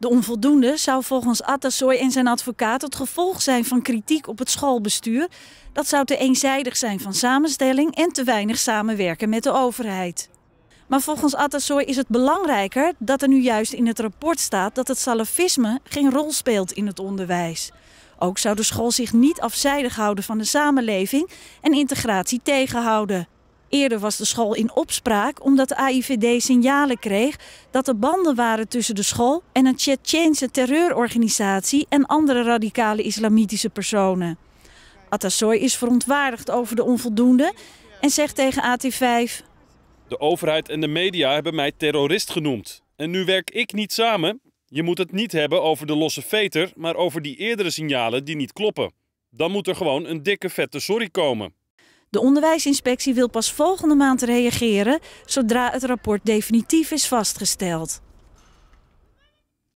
De onvoldoende zou volgens Attasoy en zijn advocaat het gevolg zijn van kritiek op het schoolbestuur. Dat zou te eenzijdig zijn van samenstelling en te weinig samenwerken met de overheid. Maar volgens Attasoy is het belangrijker dat er nu juist in het rapport staat dat het salafisme geen rol speelt in het onderwijs. Ook zou de school zich niet afzijdig houden van de samenleving en integratie tegenhouden. Eerder was de school in opspraak omdat de AIVD signalen kreeg dat er banden waren tussen de school en een Tsjetsjeense terreurorganisatie en andere radicale islamitische personen. Atasoy is verontwaardigd over de onvoldoende en zegt tegen AT5: De overheid en de media hebben mij terrorist genoemd. En nu werk ik niet samen. Je moet het niet hebben over de losse veter, maar over die eerdere signalen die niet kloppen. Dan moet er gewoon een dikke vette sorry komen. De onderwijsinspectie wil pas volgende maand reageren zodra het rapport definitief is vastgesteld.